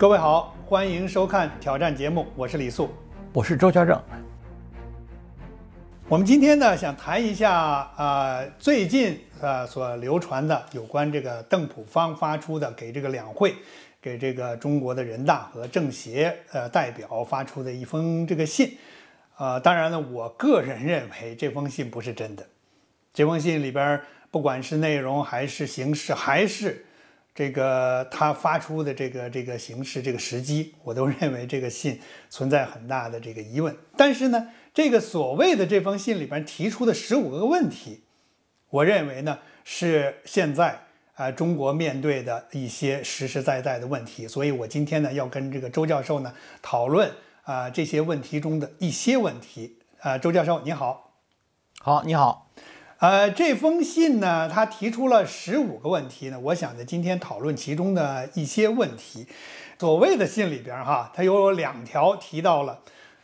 各位好，欢迎收看《挑战》节目，我是李素，我是周家正。我们今天呢，想谈一下啊，最近啊所流传的有关这个邓普方发出的给这个两会、给这个中国的人大和政协呃代表发出的一封这个信啊。当然呢，我个人认为这封信不是真的。这封信里边不管是内容还是形式，还是。这个他发出的这个这个形式、这个时机，我都 认为这个信存在很大的这个疑问。但是呢，这个所谓的这封信里边提出的十五个问题，我认为呢是现在啊中国面对的一些实实在在的问题。所以我今天呢要跟这个周教授呢讨论啊这些问题中的一些问题。啊，周教授你好，好你好。呃，这封信呢，他提出了十五个问题呢。我想呢，今天讨论其中的一些问题。所谓的信里边哈，它有两条提到了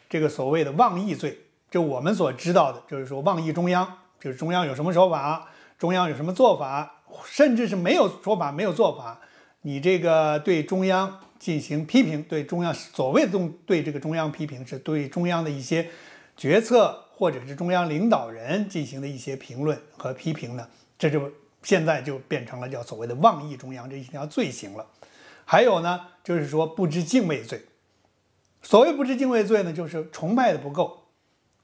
这个所谓的妄议罪。就我们所知道的，就是说妄议中央，就是中央有什么说法中央有什么做法？甚至是没有说法，没有做法。你这个对中央进行批评，对中央所谓的中对这个中央批评，是对中央的一些决策。或者是中央领导人进行的一些评论和批评呢，这就现在就变成了叫所谓的妄议中央这一条罪行了。还有呢，就是说不知敬畏罪。所谓不知敬畏罪呢，就是崇拜的不够，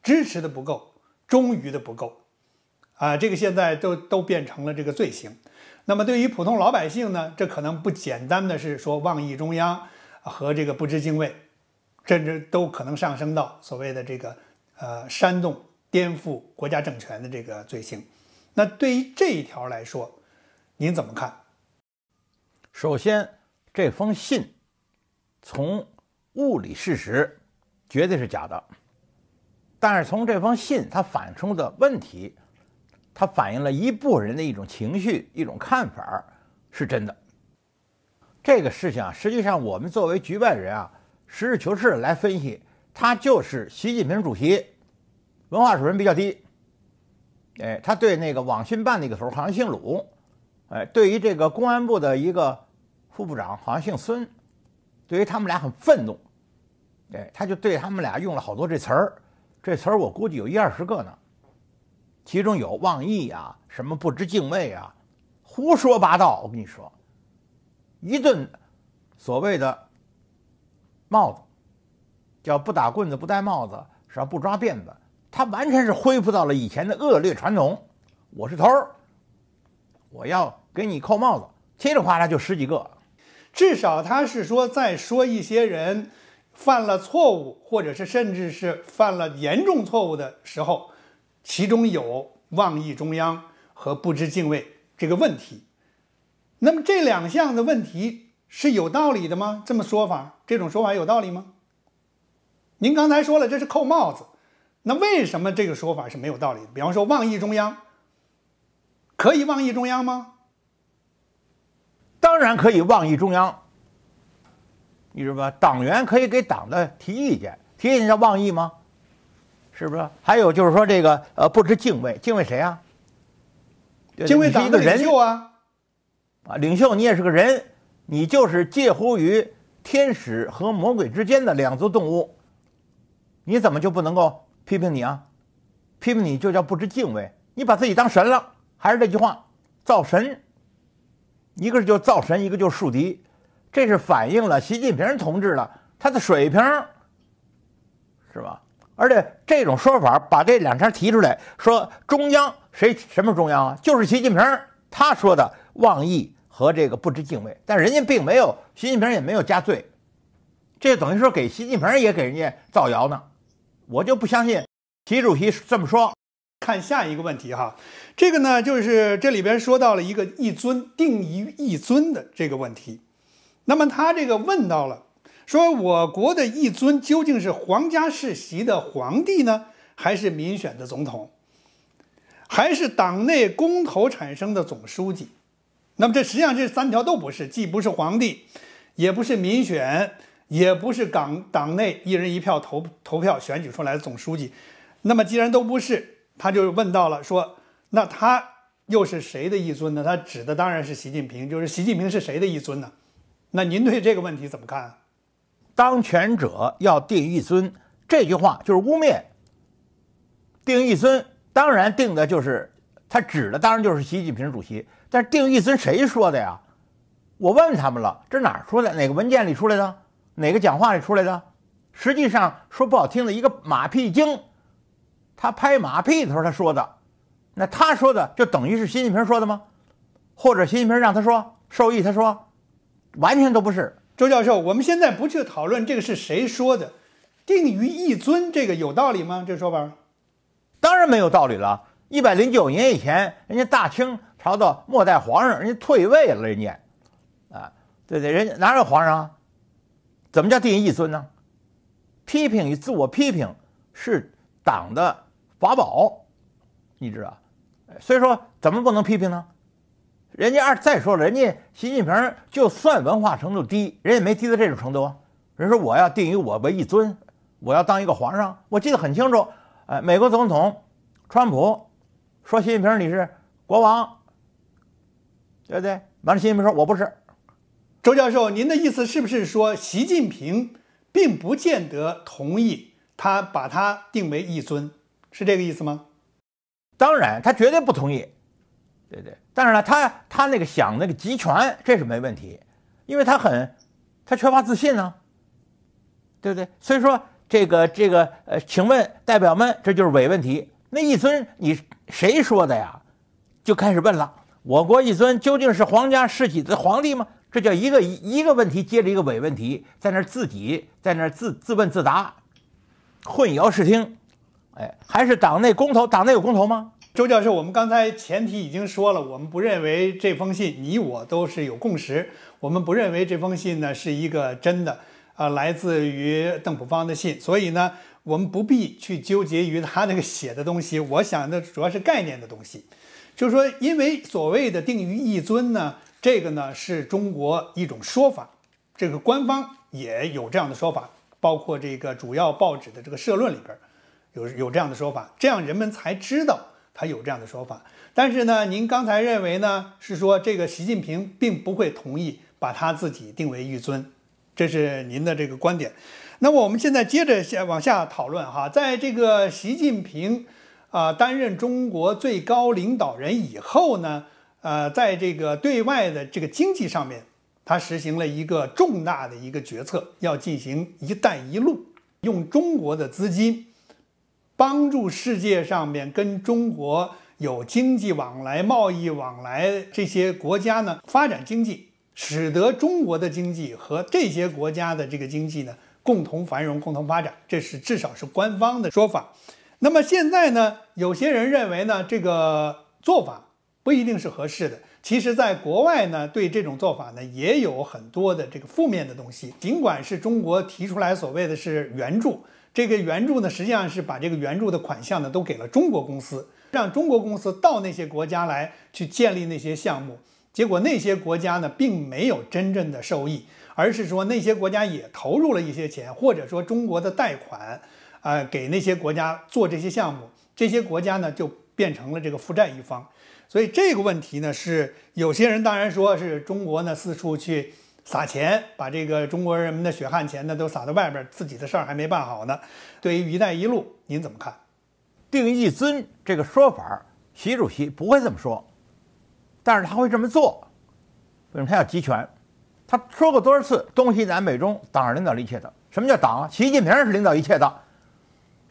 支持的不够，忠于的不够啊。这个现在都都变成了这个罪行。那么对于普通老百姓呢，这可能不简单的是说妄议中央和这个不知敬畏，甚至都可能上升到所谓的这个。呃，煽动颠覆国家政权的这个罪行，那对于这一条来说，您怎么看？首先，这封信从物理事实绝对是假的，但是从这封信它反映出的问题，它反映了一部分人的一种情绪、一种看法是真的。这个事情啊，实际上我们作为局外人啊，实事求是来分析，他就是习近平主席。文化水平比较低，哎，他对那个网信办那个个头好像姓鲁，哎，对于这个公安部的一个副部长好像姓孙，对于他们俩很愤怒，哎，他就对他们俩用了好多这词儿，这词儿我估计有一二十个呢，其中有妄议啊，什么不知敬畏啊，胡说八道，我跟你说，一顿所谓的帽子，叫不打棍子不戴帽子，吧？不抓辫子。他完全是恢复到了以前的恶劣传统。我是头儿，我要给你扣帽子，嘁哩喀啦就十几个。至少他是说，在说一些人犯了错误，或者是甚至是犯了严重错误的时候，其中有妄议中央和不知敬畏这个问题。那么这两项的问题是有道理的吗？这么说法，这种说法有道理吗？您刚才说了，这是扣帽子。那为什么这个说法是没有道理？比方说，妄议中央，可以妄议中央吗？当然可以妄议中央。你知道吧？党员可以给党的提意见，提意见叫妄议吗？是不是？还有就是说这个，呃，不知敬畏，敬畏谁啊？敬畏党的领袖啊！啊，领袖，你也是个人，你就是介乎于天使和魔鬼之间的两足动物，你怎么就不能够？批评你啊，批评你就叫不知敬畏，你把自己当神了。还是这句话，造神，一个是就造神，一个就树敌，这是反映了习近平同志的他的水平，是吧？而且这种说法把这两条提出来，说中央谁什么中央啊？就是习近平他说的妄议和这个不知敬畏，但人家并没有，习近平也没有加罪，这等于说给习近平也给人家造谣呢。我就不相信，习主席这么说。看下一个问题哈，这个呢就是这里边说到了一个“一尊定于一尊”的这个问题。那么他这个问到了，说我国的“一尊”究竟是皇家世袭的皇帝呢，还是民选的总统，还是党内公投产生的总书记？那么这实际上这三条都不是，既不是皇帝，也不是民选。也不是党党内一人一票投投票选举出来的总书记，那么既然都不是，他就问到了说，那他又是谁的一尊呢？他指的当然是习近平，就是习近平是谁的一尊呢？那您对这个问题怎么看？当权者要定一尊这句话就是污蔑。定一尊当然定的就是他指的当然就是习近平主席，但是定一尊谁说的呀？我问他们了，这哪出的？哪个文件里出来的？哪个讲话里出来的？实际上说不好听的一个马屁精，他拍马屁的时候他说的，那他说的就等于是习近平说的吗？或者习近平让他说受益他说，完全都不是。周教授，我们现在不去讨论这个是谁说的，定于一尊这个有道理吗？这说法，当然没有道理了。一百零九年以前，人家大清朝的末代皇上，人家退位了，人家，啊，对对，人家哪有皇上？怎么叫定一尊呢？批评与自我批评是党的法宝，你知道？所以说怎么不能批评呢？人家二再说了，人家习近平就算文化程度低，人也没低到这种程度啊。人说我要定于我为一尊，我要当一个皇上。我记得很清楚，哎，美国总统川普说习近平你是国王，对不对？完了，习近平说我不是。周教授，您的意思是不是说习近平，并不见得同意他把他定为一尊，是这个意思吗？当然，他绝对不同意。对对，但是呢，他他那个想那个集权，这是没问题，因为他很他缺乏自信呢，对不对？所以说这个这个呃，请问代表们，这就是伪问题。那一尊你谁说的呀？就开始问了，我国一尊究竟是皇家世袭的皇帝吗？这叫一个一一个问题接着一个伪问题，在那儿自己在那儿自自问自答，混淆视听，哎，还是党内公投？党内有公投吗？周教授，我们刚才前提已经说了，我们不认为这封信，你我都是有共识，我们不认为这封信呢是一个真的，啊，来自于邓普方的信，所以呢，我们不必去纠结于他那个写的东西，我想的主要是概念的东西。就是说，因为所谓的“定于一尊”呢，这个呢是中国一种说法，这个官方也有这样的说法，包括这个主要报纸的这个社论里边有有这样的说法，这样人们才知道他有这样的说法。但是呢，您刚才认为呢是说这个习近平并不会同意把他自己定为一尊，这是您的这个观点。那么我们现在接着下往下讨论哈，在这个习近平。啊，担任中国最高领导人以后呢，呃，在这个对外的这个经济上面，他实行了一个重大的一个决策，要进行“一带一路”，用中国的资金帮助世界上面跟中国有经济往来、贸易往来这些国家呢发展经济，使得中国的经济和这些国家的这个经济呢共同繁荣、共同发展。这是至少是官方的说法。那么现在呢，有些人认为呢，这个做法不一定是合适的。其实，在国外呢，对这种做法呢，也有很多的这个负面的东西。尽管是中国提出来所谓的是援助，这个援助呢，实际上是把这个援助的款项呢，都给了中国公司，让中国公司到那些国家来去建立那些项目。结果那些国家呢，并没有真正的受益，而是说那些国家也投入了一些钱，或者说中国的贷款。啊，给那些国家做这些项目，这些国家呢就变成了这个负债一方，所以这个问题呢是有些人当然说是中国呢四处去撒钱，把这个中国人民的血汗钱呢都撒到外边，自己的事儿还没办好呢。对于“一带一路”，您怎么看？“定一尊”这个说法，习主席不会这么说，但是他会这么做。为什么他要集权？他说过多少次东西南北中，党是领导一切的。什么叫党？习近平是领导一切的。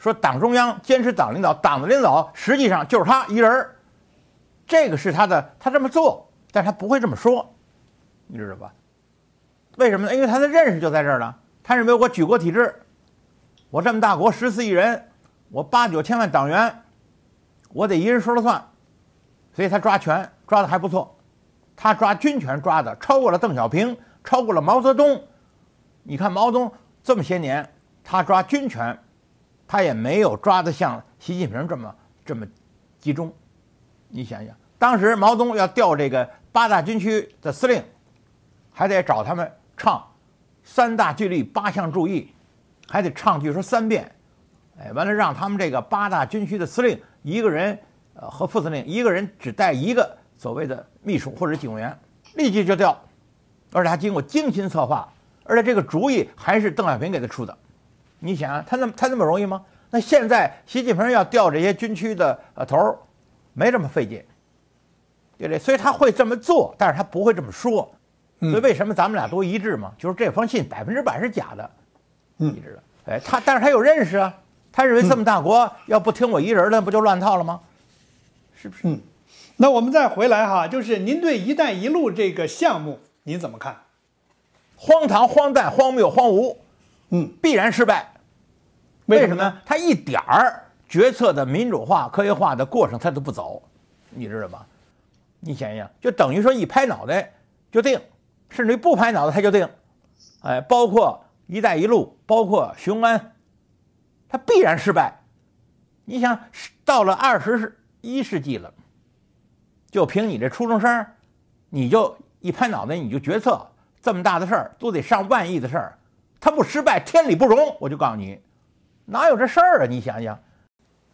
说党中央坚持党领导，党的领导实际上就是他一人，这个是他的，他这么做，但他不会这么说，你知道吧？为什么呢？因为他的认识就在这儿了，他认为我举国体制，我这么大国十四亿人，我八九千万党员，我得一人说了算，所以他抓权抓的还不错，他抓军权抓的超过了邓小平，超过了毛泽东。你看毛泽东这么些年，他抓军权。他也没有抓得像习近平这么这么集中，你想想，当时毛泽东要调这个八大军区的司令，还得找他们唱三大纪律八项注意，还得唱据说三遍，哎，完了让他们这个八大军区的司令一个人呃和副司令一个人只带一个所谓的秘书或者警员，立即就调，而且还经过精心策划，而且这个主意还是邓小平给他出的。你想他那么他那么容易吗？那现在习近平要调这些军区的呃头儿，没这么费劲，对不对？所以他会这么做，但是他不会这么说。所以为什么咱们俩都一致嘛？就是这封信百分之百是假的，你知道？哎，他但是他有认识啊，他认为这么大国要不听我一人，那不就乱套了吗？是不是？嗯。那我们再回来哈，就是您对“一带一路”这个项目您怎么看？荒唐、荒诞、荒谬、荒芜，嗯，必然失败。为什么？他一点儿决策的民主化、科学化的过程他都不走，你知道吧？你想想，就等于说一拍脑袋就定，甚至于不拍脑袋他就定。哎，包括“一带一路”，包括雄安，他必然失败。你想到了二十一世纪了，就凭你这初中生，你就一拍脑袋你就决策这么大的事儿，都得上万亿的事儿，他不失败天理不容。我就告诉你。哪有这事儿啊？你想想，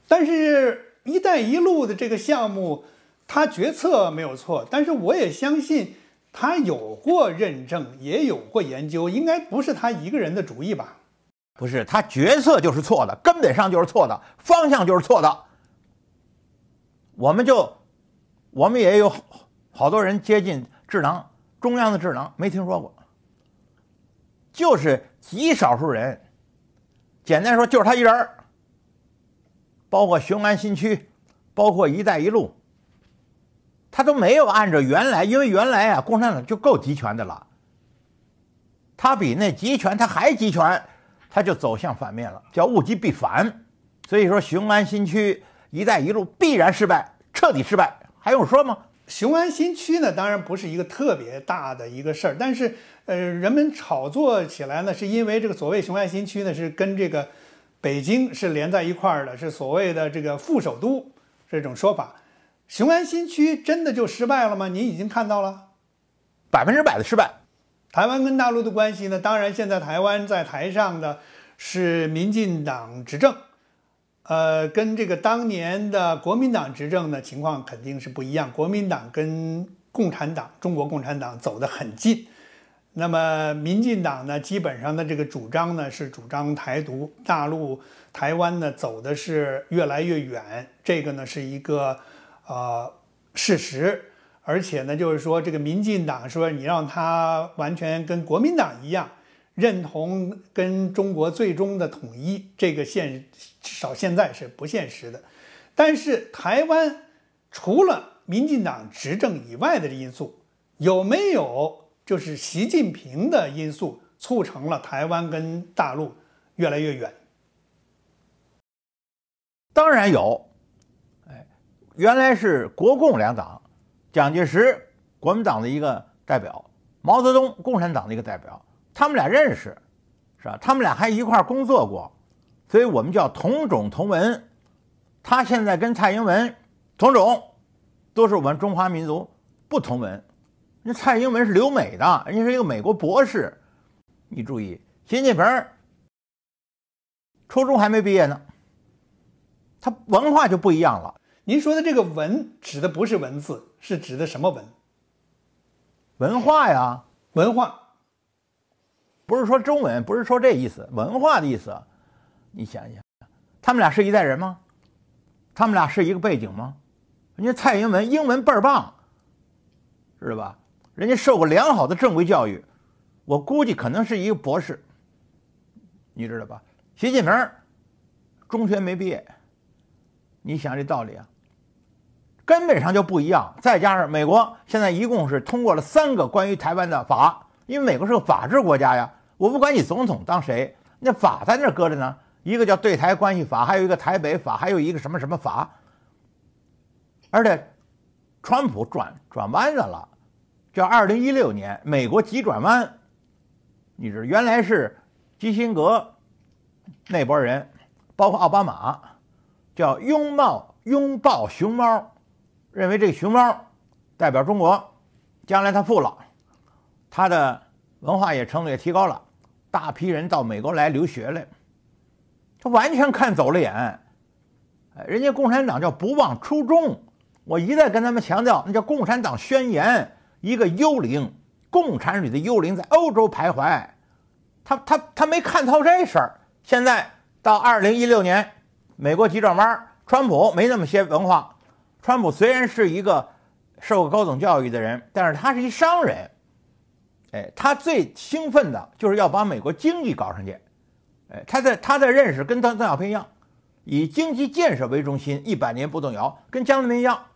但是“一带一路”的这个项目，他决策没有错。但是我也相信，他有过认证，也有过研究，应该不是他一个人的主意吧？不是，他决策就是错的，根本上就是错的，方向就是错的。我们就，我们也有好多人接近智囊，中央的智囊没听说过，就是极少数人。简单说，就是他一人儿，包括雄安新区，包括“一带一路”，他都没有按照原来，因为原来啊，共产党就够集权的了，他比那集权他还集权，他就走向反面了，叫物极必反。所以说，雄安新区、“一带一路”必然失败，彻底失败，还用说吗？雄安新区呢，当然不是一个特别大的一个事儿，但是，呃，人们炒作起来呢，是因为这个所谓雄安新区呢是跟这个北京是连在一块儿的，是所谓的这个副首都这种说法。雄安新区真的就失败了吗？您已经看到了，百分之百的失败。台湾跟大陆的关系呢，当然现在台湾在台上的是民进党执政。呃，跟这个当年的国民党执政的情况肯定是不一样。国民党跟共产党、中国共产党走得很近，那么民进党呢，基本上的这个主张呢是主张台独，大陆、台湾呢走的是越来越远，这个呢是一个呃事实。而且呢，就是说这个民进党说你让他完全跟国民党一样，认同跟中国最终的统一这个现。至少现在是不现实的，但是台湾除了民进党执政以外的因素，有没有就是习近平的因素促成了台湾跟大陆越来越远？当然有，哎，原来是国共两党，蒋介石国民党的一个代表，毛泽东共产党的一个代表，他们俩认识，是吧？他们俩还一块工作过。所以我们叫同种同文，他现在跟蔡英文同种，都是我们中华民族不同文。那蔡英文是留美的，人家是一个美国博士。你注意，习近平初中还没毕业呢，他文化就不一样了。您说的这个“文”指的不是文字，是指的什么文？文化呀，文化。不是说中文，不是说这意思，文化的意思。你想想，他们俩是一代人吗？他们俩是一个背景吗？人家蔡英文英文倍儿棒，知道吧？人家受过良好的正规教育，我估计可能是一个博士，你知道吧？习近平，中学没毕业。你想这道理啊，根本上就不一样。再加上美国现在一共是通过了三个关于台湾的法，因为美国是个法治国家呀。我不管你总统当谁，那法在那搁着呢。一个叫《对台关系法》，还有一个《台北法》，还有一个什么什么法。而且，川普转转弯子了，叫二零一六年，美国急转弯。你知道，原来是基辛格那波人，包括奥巴马，叫拥抱拥抱熊猫，认为这个熊猫代表中国，将来他富了，他的文化也程度也提高了，大批人到美国来留学来。他完全看走了眼，人家共产党叫不忘初衷，我一再跟他们强调，那叫共产党宣言，一个幽灵，共产主义的幽灵在欧洲徘徊，他他他没看透这事儿。现在到二零一六年，美国急转弯，川普没那么些文化，川普虽然是一个受过高等教育的人，但是他是一商人，哎，他最兴奋的就是要把美国经济搞上去。哎，他在他在认识，跟邓邓小平一样，以经济建设为中心，一百年不动摇，跟江泽民一样，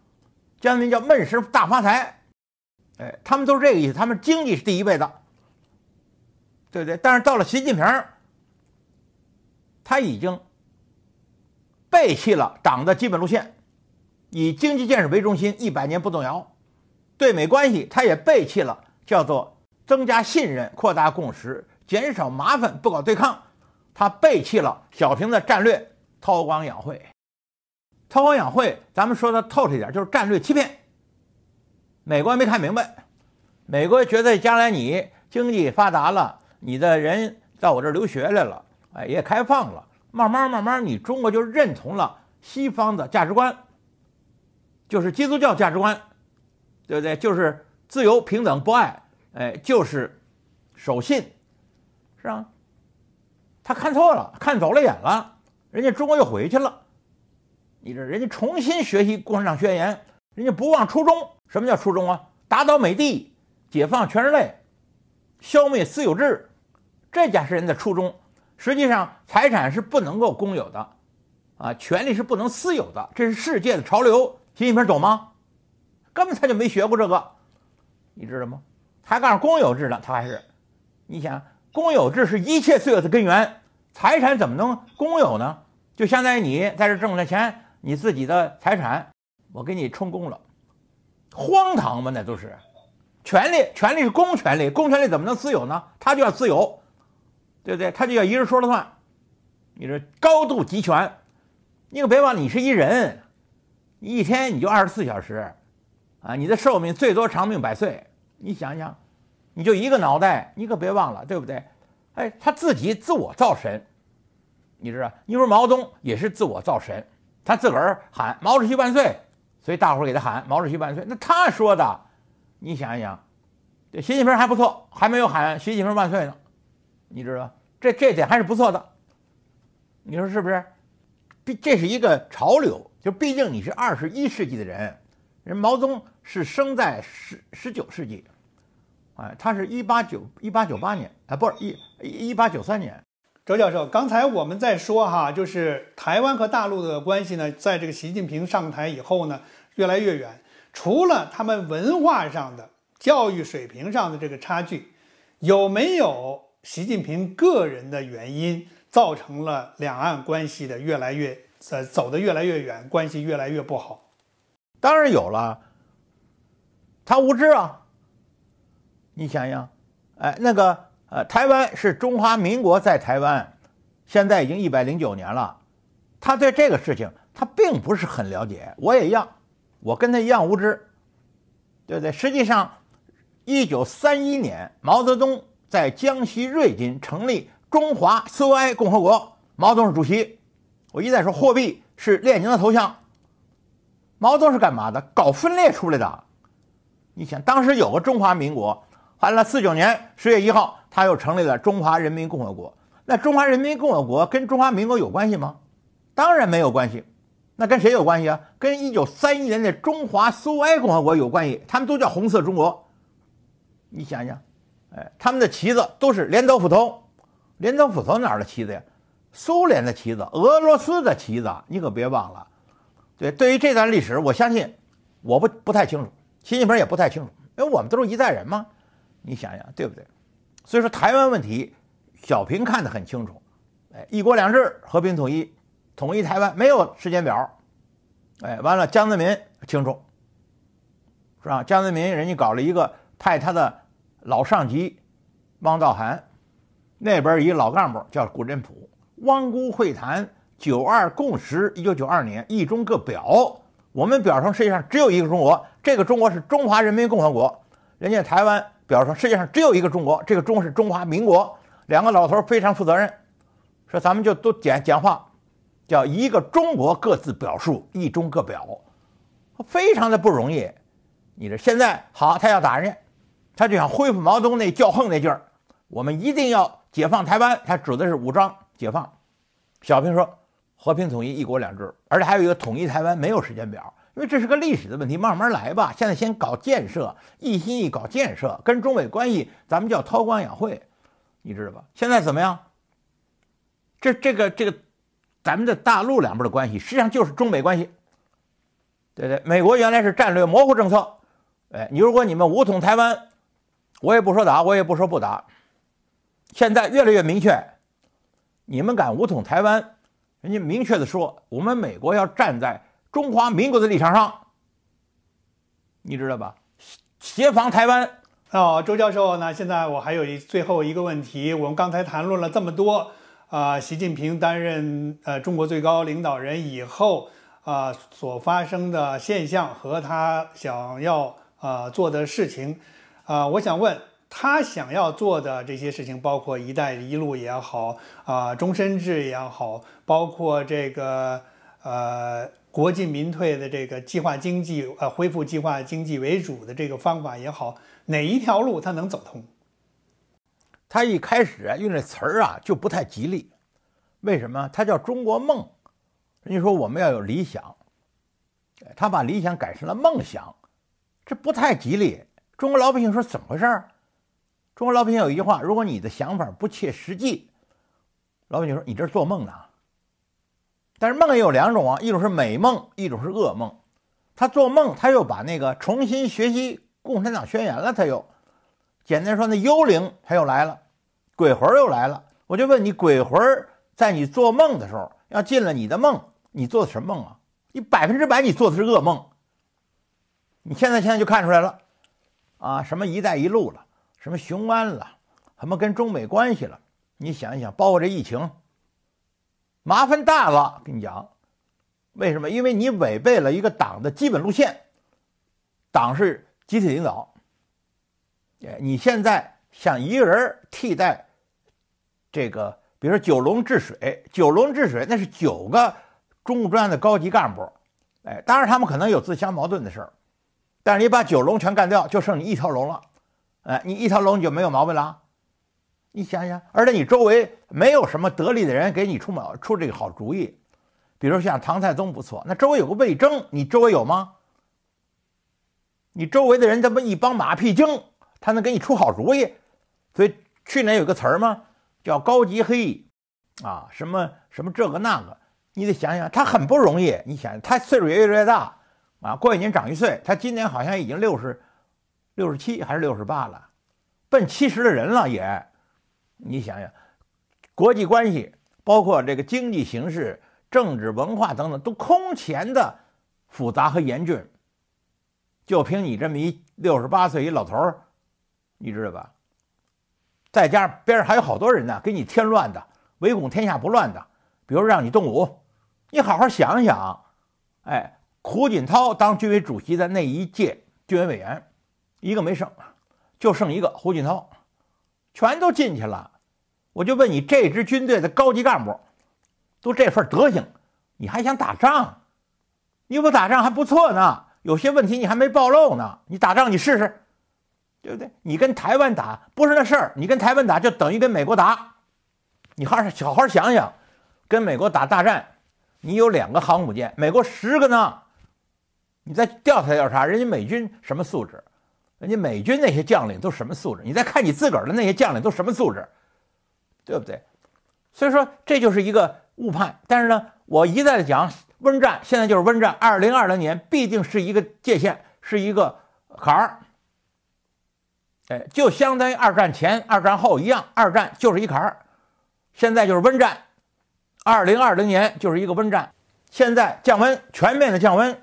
江泽民叫闷声大发财，哎，他们都是这个意思，他们经济是第一位的，对不对？但是到了习近平，他已经背弃了党的基本路线，以经济建设为中心，一百年不动摇，对美关系他也背弃了，叫做增加信任，扩大共识，减少麻烦，不搞对抗。他背弃了小平的战略，韬光养晦。韬光养晦，咱们说的透彻一点，就是战略欺骗。美国没看明白，美国觉得将来你经济发达了，你的人到我这儿留学来了，哎，也开放了，慢慢慢慢，你中国就认同了西方的价值观，就是基督教价值观，对不对？就是自由、平等、博爱，哎，就是守信，是啊。他看错了，看走了眼了，人家中国又回去了，你这人家重新学习《共产党宣言》，人家不忘初衷。什么叫初衷啊？打倒美帝，解放全人类，消灭私有制，这家是人的初衷。实际上，财产是不能够公有的，啊，权利是不能私有的，这是世界的潮流。习近平懂吗？根本他就没学过这个，你知道吗？他告诉公有制的，他还是，你想。公有制是一切罪恶的根源，财产怎么能公有呢？就相当于你在这挣的钱，你自己的财产，我给你充公了，荒唐吧？那都是，权利，权利是公权力，公权力怎么能私有呢？他就要私有，对不对？他就要一人说了算，你说高度集权，你可别忘了你是一人，一天你就二十四小时，啊，你的寿命最多长命百岁，你想想。你就一个脑袋，你可别忘了，对不对？哎，他自己自我造神，你知道？你说毛泽东也是自我造神，他自个儿喊毛主席万岁，所以大伙儿给他喊毛主席万岁。那他说的，你想一想，这习近平还不错，还没有喊习近平万岁呢，你知道？这这点还是不错的，你说是不是？毕这是一个潮流，就毕竟你是二十一世纪的人，人毛泽东是生在十十九世纪。啊，他是一八九一八九八年，啊，不是一一八九三年。周教授，刚才我们在说哈，就是台湾和大陆的关系呢，在这个习近平上台以后呢，越来越远。除了他们文化上的、教育水平上的这个差距，有没有习近平个人的原因造成了两岸关系的越来越呃走得越来越远，关系越来越不好？当然有了。他无知啊。你想想，哎，那个呃，台湾是中华民国在台湾，现在已经一百零九年了，他对这个事情他并不是很了解。我也一样，我跟他一样无知，对不对？实际上，一九三一年，毛泽东在江西瑞金成立中华苏维埃共和国，毛泽东是主席。我一再说，货币是列宁的头像，毛泽东是干嘛的？搞分裂出来的。你想，当时有个中华民国。完了，四九年十月一号，他又成立了中华人民共和国。那中华人民共和国跟中华民国有关系吗？当然没有关系。那跟谁有关系啊？跟一九三一年的中华苏维埃共和国有关系。他们都叫红色中国。你想想，哎，他们的旗子都是镰刀斧头。镰刀斧头哪儿的旗子呀？苏联的旗子，俄罗斯的旗子。你可别忘了。对，对于这段历史，我相信我不不太清楚，习近平也不太清楚，因为我们都是一代人嘛。你想想对不对？所以说台湾问题，小平看得很清楚，哎，一国两制，和平统一，统一台湾没有时间表，哎，完了，江泽民清楚，是吧？江泽民人家搞了一个，派他的老上级汪道涵，那边一老干部叫古振甫，汪辜会谈，九二共识，一九九二年一中各表，我们表上世界上只有一个中国，这个中国是中华人民共和国，人家台湾。表示说世界上只有一个中国，这个中是中华民国。两个老头非常负责任，说咱们就都讲讲话，叫一个中国各自表述，一中各表，非常的不容易。你说现在好，他要打人，家，他就想恢复毛泽东那叫横那劲儿，我们一定要解放台湾。他指的是武装解放。小平说和平统一，一国两制，而且还有一个统一台湾没有时间表。因为这是个历史的问题，慢慢来吧。现在先搞建设，一心一意搞建设，跟中美关系咱们叫韬光养晦，你知道吧？现在怎么样？这这个这个，咱们的大陆两边的关系，实际上就是中美关系。对对，美国原来是战略模糊政策，哎，你如果你们武统台湾，我也不说打，我也不说不打。现在越来越明确，你们敢武统台湾，人家明确的说，我们美国要站在。中华民国的立场上，你知道吧？协防台湾。哦，周教授，那现在我还有一最后一个问题。我们刚才谈论了这么多，啊，习近平担任呃中国最高领导人以后啊所发生的现象和他想要啊做的事情，啊，我想问他想要做的这些事情，包括“一带一路”也好，啊，终身制也好，包括这个。呃，国进民退的这个计划经济，呃，恢复计划经济为主的这个方法也好，哪一条路它能走通？他一开始啊用这词儿啊，就不太吉利。为什么？他叫中国梦，人家说我们要有理想，他把理想改成了梦想，这不太吉利。中国老百姓说怎么回事？中国老百姓有一句话：如果你的想法不切实际，老百姓说你这做梦呢。但是梦也有两种啊，一种是美梦，一种是噩梦。他做梦，他又把那个重新学习《共产党宣言》了。他又简单说，那幽灵他又来了，鬼魂又来了。我就问你，鬼魂在你做梦的时候要进了你的梦，你做什么梦啊？你百分之百你做的是噩梦。你现在现在就看出来了，啊，什么“一带一路”了，什么“雄安”了，什么跟中美关系了，你想一想，包括这疫情。麻烦大了，跟你讲，为什么？因为你违背了一个党的基本路线。党是集体领导，哎，你现在想一个人替代这个，比如说九龙治水，九龙治水那是九个中专的高级干部，哎，当然他们可能有自相矛盾的事儿，但是你把九龙全干掉，就剩你一条龙了，哎，你一条龙就没有毛病了。你想想，而且你周围没有什么得力的人给你出谋出这个好主意，比如像唐太宗不错，那周围有个魏征，你周围有吗？你周围的人他妈一帮马屁精，他能给你出好主意？所以去年有个词儿吗？叫高级黑，啊，什么什么这个那个，你得想想，他很不容易。你想他岁数也越来越大，啊，过一年长一岁，他今年好像已经六十，六十七还是六十八了，奔七十的人了也。你想想，国际关系包括这个经济形势、政治、文化等等，都空前的复杂和严峻。就凭你这么一六十八岁一老头儿，你知道吧？再加上边上还有好多人呢，给你添乱的，唯恐天下不乱的。比如让你动武，你好好想想。哎，胡锦涛当军委主席的那一届军委委员，一个没剩，就剩一个胡锦涛。全都进去了，我就问你，这支军队的高级干部都这份德行，你还想打仗？你不打仗还不错呢，有些问题你还没暴露呢。你打仗你试试，对不对？你跟台湾打不是那事儿，你跟台湾打就等于跟美国打。你还是好好想想，跟美国打大战，你有两个航母舰，美国十个呢。你再调查调查，人家美军什么素质？人家美军那些将领都什么素质？你再看你自个儿的那些将领都什么素质，对不对？所以说这就是一个误判。但是呢，我一再的讲，温战现在就是温战，二零二零年必定是一个界限，是一个坎儿。哎，就相当于二战前、二战后一样，二战就是一坎儿，现在就是温战，二零二零年就是一个温战。现在降温，全面的降温。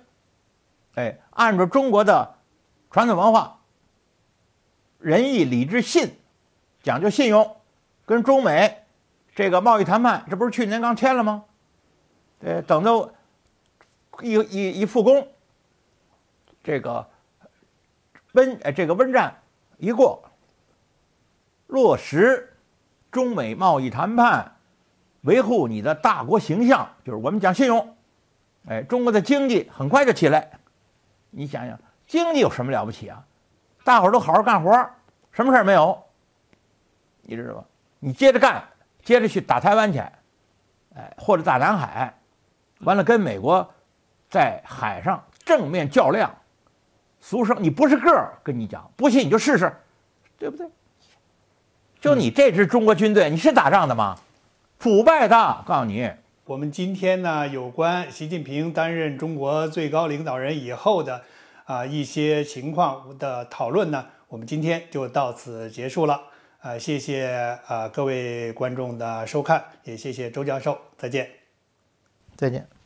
哎，按照中国的传统文化。仁义礼智信，讲究信用，跟中美这个贸易谈判，这不是去年刚签了吗？呃，等到一一一复工，这个温呃这个温战一过，落实中美贸易谈判，维护你的大国形象，就是我们讲信用。哎，中国的经济很快就起来，你想想，经济有什么了不起啊？大伙儿都好好干活儿，什么事儿没有？你知道吧？你接着干，接着去打台湾去，哎，或者打南海，完了跟美国在海上正面较量。俗称你不是个儿，跟你讲，不信你就试试，对不对？就你这支中国军队，你是打仗的吗？腐败的，告诉你，我们今天呢，有关习近平担任中国最高领导人以后的。啊，一些情况的讨论呢，我们今天就到此结束了。啊，谢谢啊各位观众的收看，也谢谢周教授，再见，再见。